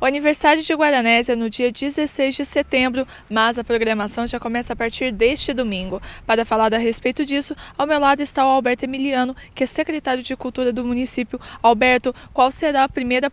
O aniversário de Guaranésia é no dia 16 de setembro, mas a programação já começa a partir deste domingo. Para falar a respeito disso, ao meu lado está o Alberto Emiliano, que é secretário de Cultura do município. Alberto, qual será a primeira,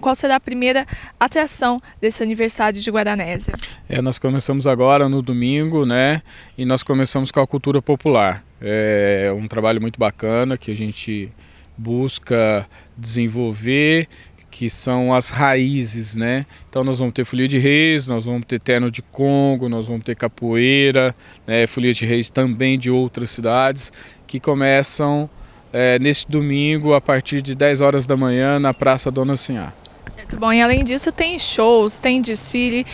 qual será a primeira atração desse aniversário de Guaranésia? É, nós começamos agora no domingo, né? E nós começamos com a cultura popular. É um trabalho muito bacana que a gente busca desenvolver que são as raízes, né? Então nós vamos ter folia de reis, nós vamos ter terno de Congo, nós vamos ter capoeira, né? folia de reis também de outras cidades, que começam é, neste domingo a partir de 10 horas da manhã na Praça Dona Sinhá. Muito bom. E além disso, tem shows, tem desfile.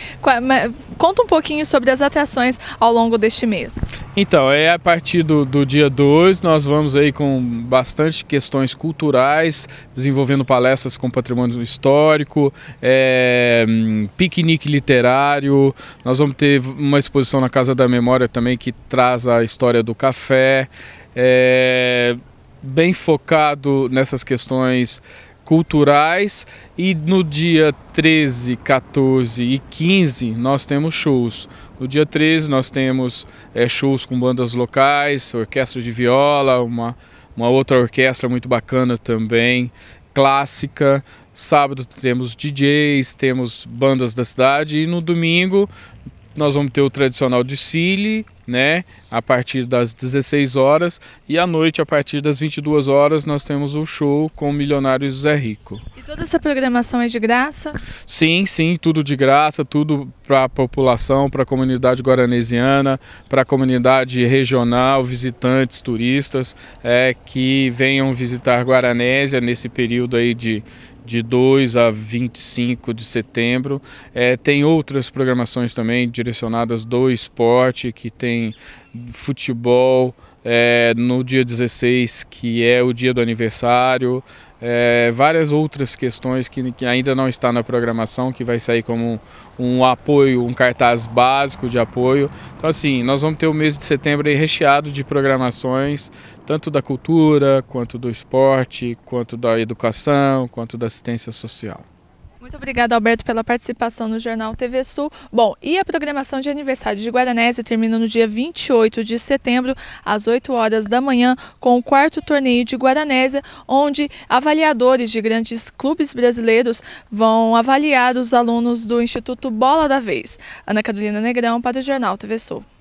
Conta um pouquinho sobre as atrações ao longo deste mês. Então, é a partir do, do dia 2, nós vamos aí com bastante questões culturais, desenvolvendo palestras com patrimônio histórico, é, piquenique literário, nós vamos ter uma exposição na Casa da Memória também que traz a história do café, é, bem focado nessas questões culturais e no dia 13, 14 e 15 nós temos shows. No dia 13 nós temos é, shows com bandas locais, orquestra de viola, uma, uma outra orquestra muito bacana também, clássica. Sábado temos DJs, temos bandas da cidade e no domingo nós vamos ter o tradicional desfile, né, a partir das 16 horas e à noite a partir das 22 horas nós temos o show com o milionário José Rico. E toda essa programação é de graça? Sim, sim, tudo de graça, tudo para a população, para a comunidade guaranesiana, para a comunidade regional, visitantes, turistas, é que venham visitar Guaranésia nesse período aí de de 2 a 25 de setembro. É, tem outras programações também direcionadas do esporte, que tem futebol, é, no dia 16, que é o dia do aniversário, é, várias outras questões que, que, ainda não está na programação, que vai sair como um, um, apoio, um cartaz básico de apoio. Então, assim, nós vamos ter o mês de setembro recheado de programações, tanto da cultura, quanto do esporte, quanto da educação, quanto da assistência social. Muito obrigada, Alberto, pela participação no Jornal TV Sul. Bom, e a programação de aniversário de Guaranese termina no dia 28 de setembro, às 8 horas da manhã, com o quarto torneio de Guaranese, onde avaliadores de grandes clubes brasileiros vão avaliar os alunos do Instituto Bola da Vez. Ana Carolina Negrão para o Jornal TV Sul.